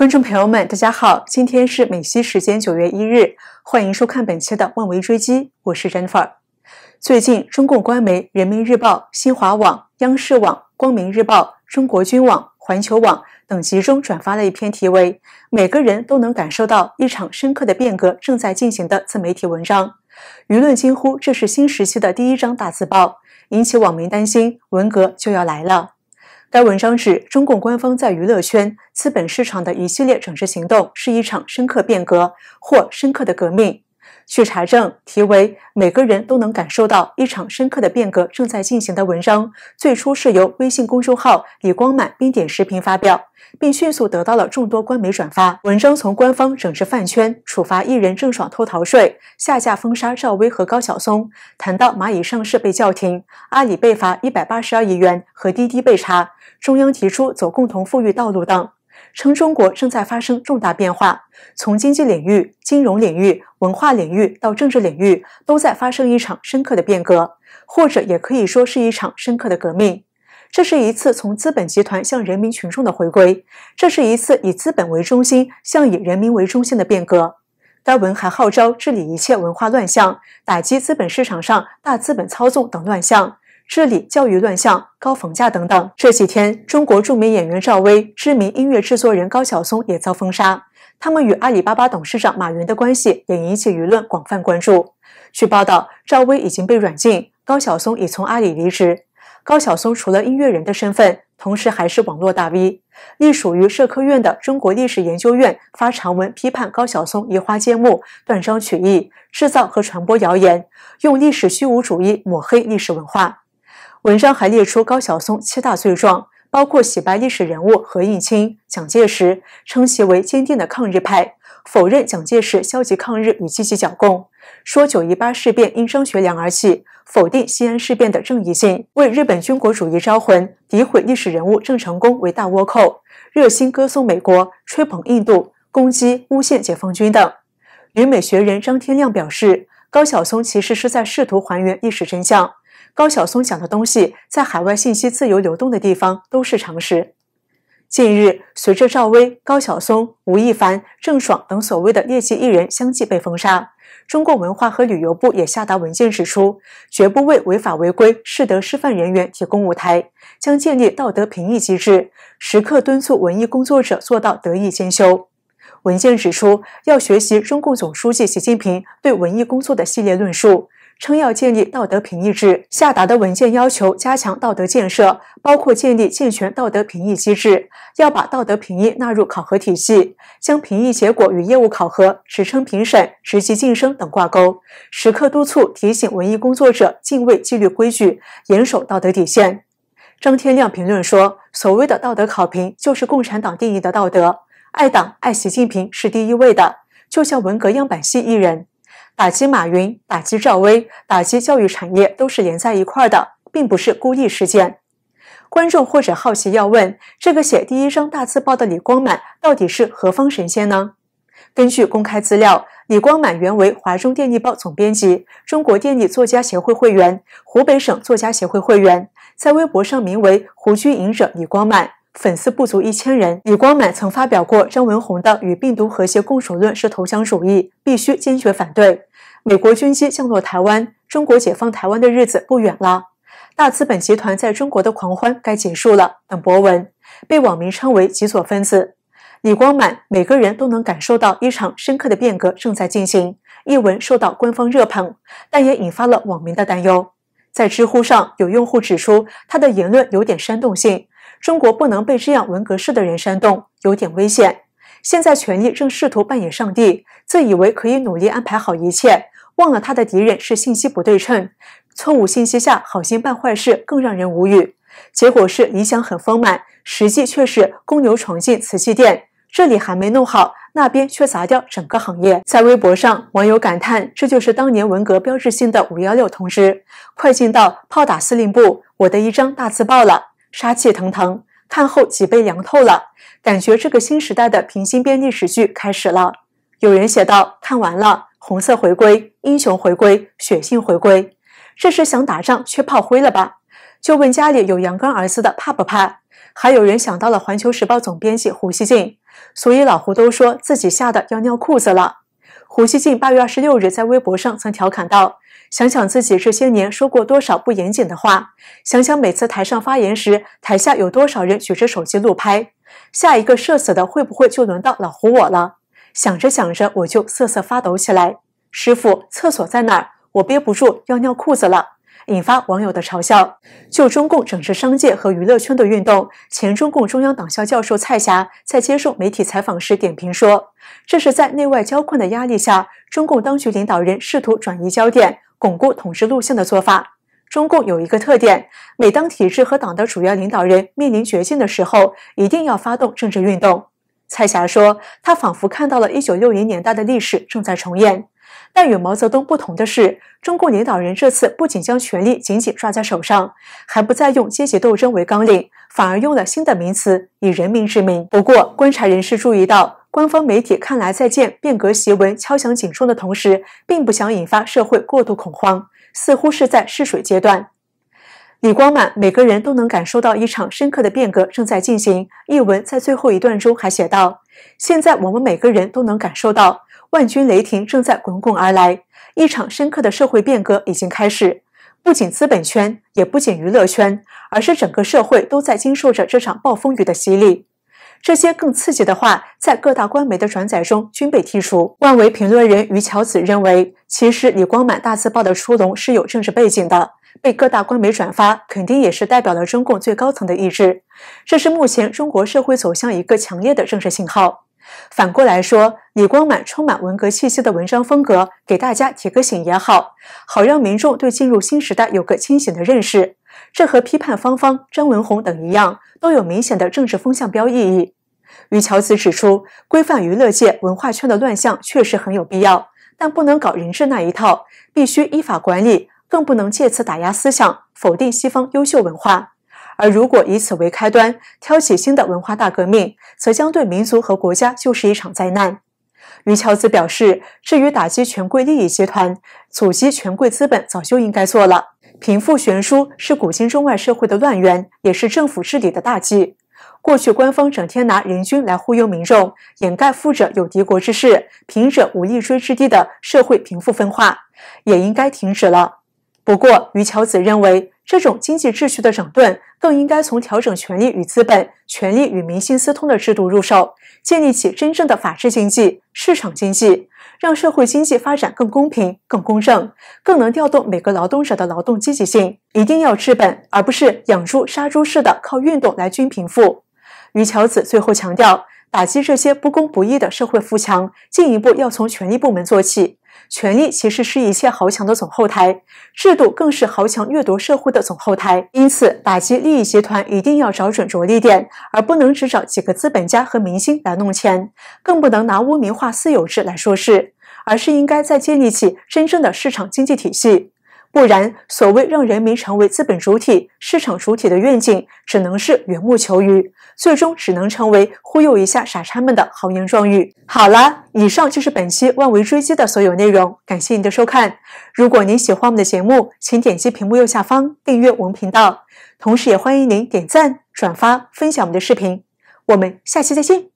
观众朋友们，大家好！今天是美西时间九月一日，欢迎收看本期的《万维追击》，我是 e 粉。最近，中共官媒《人民日报》、新华网、央视网、光明日报、中国军网、环球网等集中转发了一篇题为《每个人都能感受到一场深刻的变革正在进行》的自媒体文章，舆论惊呼这是新时期的第一张大字报，引起网民担心文革就要来了。该文章指，中共官方在娱乐圈资本市场的一系列整治行动是一场深刻变革或深刻的革命。去查证，题为“每个人都能感受到一场深刻的变革正在进行”的文章，最初是由微信公众号李光满冰点视频发表，并迅速得到了众多官媒转发。文章从官方整治饭圈、处罚艺人郑爽偷逃税、下架封杀赵薇和高晓松，谈到蚂蚁上市被叫停、阿里被罚一百八十二亿元和滴滴被查，中央提出走共同富裕道路等。称中国正在发生重大变化，从经济领域、金融领域、文化领域到政治领域，都在发生一场深刻的变革，或者也可以说是一场深刻的革命。这是一次从资本集团向人民群众的回归，这是一次以资本为中心向以人民为中心的变革。该文还号召治理一切文化乱象，打击资本市场上大资本操纵等乱象。治理教育乱象、高房价等等。这几天，中国著名演员赵薇、知名音乐制作人高晓松也遭封杀。他们与阿里巴巴董事长马云的关系也引起舆论广泛关注。据报道，赵薇已经被软禁，高晓松已从阿里离职。高晓松除了音乐人的身份，同时还是网络大 V。隶属于社科院的中国历史研究院发长文批判高晓松移花接木、断章取义、制造和传播谣言，用历史虚无主义抹黑历史文化。文章还列出高晓松七大罪状，包括洗白历史人物何应钦、蒋介石，称其为坚定的抗日派，否认蒋介石消极抗日与积极剿共，说九一八事变因张学良而起，否定西安事变的正义性，为日本军国主义招魂，诋毁历史人物郑成功为大倭寇，热心歌颂美国，吹捧印度，攻击诬陷解放军等。旅美学人张天亮表示，高晓松其实是在试图还原历史真相。高晓松讲的东西，在海外信息自由流动的地方都是常识。近日，随着赵薇、高晓松、吴亦凡、郑爽等所谓的劣迹艺人相继被封杀，中国文化和旅游部也下达文件指出，绝不为违法违规、失德示范人员提供舞台，将建立道德评议机制，时刻敦促文艺工作者做到德艺兼修。文件指出，要学习中共总书记习近平对文艺工作的系列论述。称要建立道德评议制，下达的文件要求加强道德建设，包括建立健全道德评议机制，要把道德评议纳入考核体系，将评议结果与业务考核、职称评审、职级晋升等挂钩，时刻督促提醒文艺工作者敬畏纪律规矩，严守道德底线。张天亮评论说：“所谓的道德考评，就是共产党定义的道德，爱党爱习近平是第一位的，就像文革样板戏艺人。”打击马云，打击赵薇，打击教育产业，都是连在一块儿的，并不是孤立事件。观众或者好奇要问：这个写第一张大字报的李光满到底是何方神仙呢？根据公开资料，李光满原为华中电力报总编辑，中国电力作家协会会员，湖北省作家协会会员，在微博上名为“胡居隐者李光满”，粉丝不足一千人。李光满曾发表过张文红的《与病毒和谐共处论》是投降主义，必须坚决反对。美国军机降落台湾，中国解放台湾的日子不远了。大资本集团在中国的狂欢该结束了。等博文被网民称为极左分子。李光满，每个人都能感受到一场深刻的变革正在进行。一文受到官方热捧，但也引发了网民的担忧。在知乎上有用户指出，他的言论有点煽动性。中国不能被这样文革式的人煽动，有点危险。现在权力正试图扮演上帝，自以为可以努力安排好一切。忘了他的敌人是信息不对称，错误信息下好心办坏事更让人无语。结果是理想很丰满，实际却是公牛闯进瓷器店，这里还没弄好，那边却砸掉整个行业。在微博上，网友感叹：“这就是当年文革标志性的‘五幺六’通知。”快进到炮打司令部，我的一张大字报了，杀气腾腾，看后脊背凉透了，感觉这个新时代的平行编历史剧开始了。有人写道：“看完了，红色回归，英雄回归，血性回归，这是想打仗缺炮灰了吧？”就问家里有阳刚儿子的怕不怕？还有人想到了《环球时报》总编辑胡锡进，所以老胡都说自己吓得要尿裤子了。胡锡进八月二十六日在微博上曾调侃道：“想想自己这些年说过多少不严谨的话，想想每次台上发言时，台下有多少人举着手机录拍，下一个社死的会不会就轮到老胡我了？”想着想着，我就瑟瑟发抖起来。师傅，厕所在哪儿？我憋不住要尿裤子了，引发网友的嘲笑。就中共整治商界和娱乐圈的运动，前中共中央党校教授蔡霞在接受媒体采访时点评说：“这是在内外交困的压力下，中共当局领导人试图转移焦点、巩固统治路线的做法。中共有一个特点，每当体制和党的主要领导人面临绝境的时候，一定要发动政治运动。”蔡霞说：“她仿佛看到了1960年代的历史正在重演，但与毛泽东不同的是，中共领导人这次不仅将权力紧紧抓在手上，还不再用阶级斗争为纲领，反而用了新的名词‘以人民之名’。不过，观察人士注意到，官方媒体看来在建变革檄文、敲响警钟的同时，并不想引发社会过度恐慌，似乎是在试水阶段。”李光满，每个人都能感受到一场深刻的变革正在进行。译文在最后一段中还写道：“现在我们每个人都能感受到万钧雷霆正在滚滚而来，一场深刻的社会变革已经开始。不仅资本圈，也不仅娱乐圈，而是整个社会都在经受着这场暴风雨的洗礼。”这些更刺激的话，在各大官媒的转载中均被剔除。万维评论人于乔子认为，其实李光满大字报的出笼是有政治背景的。被各大官媒转发，肯定也是代表了中共最高层的意志。这是目前中国社会走向一个强烈的政治信号。反过来说，李光满充满文革气息的文章风格，给大家提个醒也好，好让民众对进入新时代有个清醒的认识。这和批判方方、张文宏等一样，都有明显的政治风向标意义。于乔子指出，规范娱乐界、文化圈的乱象确实很有必要，但不能搞人治那一套，必须依法管理。更不能借此打压思想、否定西方优秀文化。而如果以此为开端，挑起新的文化大革命，则将对民族和国家就是一场灾难。于桥子表示，至于打击权贵利益集团、阻击权贵资本，早就应该做了。贫富悬殊是古今中外社会的乱源，也是政府治理的大忌。过去官方整天拿人均来忽悠民众，掩盖富者有敌国之势、贫者无一追之地的社会贫富分化，也应该停止了。不过，于桥子认为，这种经济秩序的整顿更应该从调整权力与资本、权力与民心私通的制度入手，建立起真正的法治经济、市场经济，让社会经济发展更公平、更公正，更能调动每个劳动者的劳动积极性。一定要治本，而不是养猪杀猪似的靠运动来均贫富。于桥子最后强调，打击这些不公不义的社会富强，进一步要从权力部门做起。权力其实是一切豪强的总后台，制度更是豪强掠夺社会的总后台。因此，打击利益集团一定要找准着力点，而不能只找几个资本家和明星来弄钱，更不能拿污名化私有制来说事，而是应该再建立起真正的市场经济体系。不然，所谓让人民成为资本主体、市场主体的愿景，只能是缘木求鱼，最终只能成为忽悠一下傻叉们的豪言壮语。好了，以上就是本期万维追击的所有内容，感谢您的收看。如果您喜欢我们的节目，请点击屏幕右下方订阅我们频道，同时也欢迎您点赞、转发、分享我们的视频。我们下期再见。